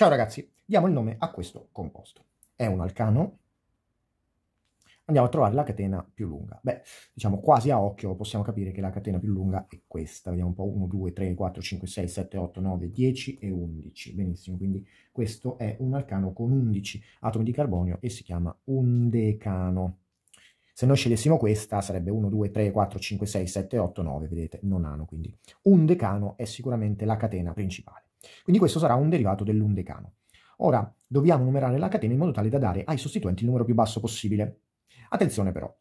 Ciao ragazzi, diamo il nome a questo composto. È un alcano. Andiamo a trovare la catena più lunga. Beh, diciamo quasi a occhio possiamo capire che la catena più lunga è questa. Vediamo un po' 1, 2, 3, 4, 5, 6, 7, 8, 9, 10 e 11. Benissimo, quindi questo è un alcano con 11 atomi di carbonio e si chiama undecano. Se noi scegliessimo questa sarebbe 1, 2, 3, 4, 5, 6, 7, 8, 9, vedete, non hanno quindi. Un decano è sicuramente la catena principale. Quindi questo sarà un derivato dell'undecano. Ora dobbiamo numerare la catena in modo tale da dare ai sostituenti il numero più basso possibile. Attenzione però,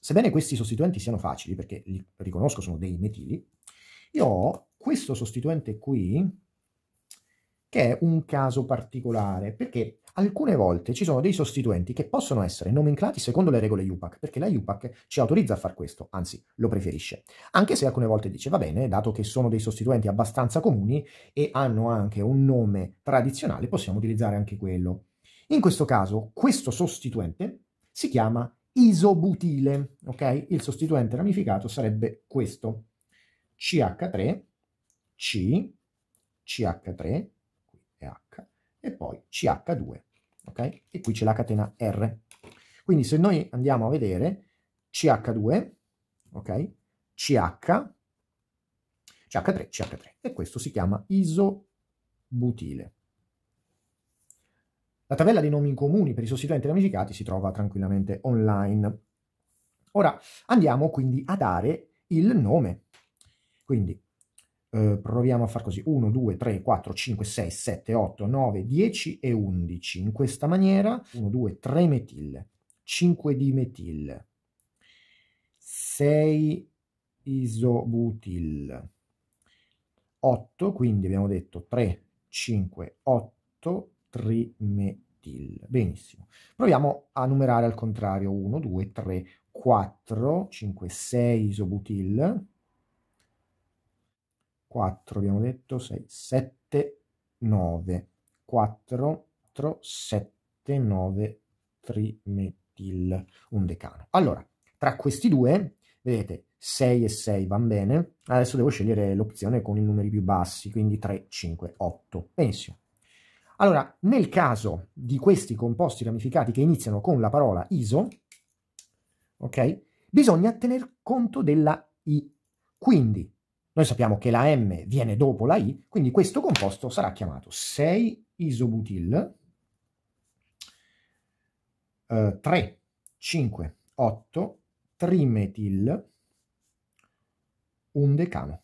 sebbene questi sostituenti siano facili, perché li riconosco sono dei metili, io ho questo sostituente qui che è un caso particolare, perché alcune volte ci sono dei sostituenti che possono essere nomenclati secondo le regole UPAC, perché la UPAC ci autorizza a fare questo, anzi lo preferisce. Anche se alcune volte dice va bene, dato che sono dei sostituenti abbastanza comuni e hanno anche un nome tradizionale, possiamo utilizzare anche quello. In questo caso, questo sostituente si chiama isobutile, ok? Il sostituente ramificato sarebbe questo. CH3 C CH3 CH2, ok? E qui c'è la catena R. Quindi se noi andiamo a vedere CH2, ok? CH, CH3, CH3, e questo si chiama isobutile. La tabella dei nomi comuni per i sostituenti ramificati si trova tranquillamente online. Ora andiamo quindi a dare il nome. Quindi eh, proviamo a far così 1, 2, 3, 4, 5, 6, 7, 8, 9, 10 e 11 in questa maniera 1, 2, 3 metil 5 di metil 6 isobutil 8 quindi abbiamo detto 3, 5, 8 trimetil benissimo proviamo a numerare al contrario 1, 2, 3, 4, 5, 6 isobutil 4 abbiamo detto 6 7 9 4 4 7 9 trimetil un decano allora tra questi due vedete 6 e 6 vanno bene adesso devo scegliere l'opzione con i numeri più bassi quindi 3 5 8 benissimo allora nel caso di questi composti ramificati che iniziano con la parola iso ok bisogna tener conto della i quindi noi sappiamo che la M viene dopo la I, quindi questo composto sarà chiamato 6-isobutil eh, 3, 5, 8 trimetil un decano.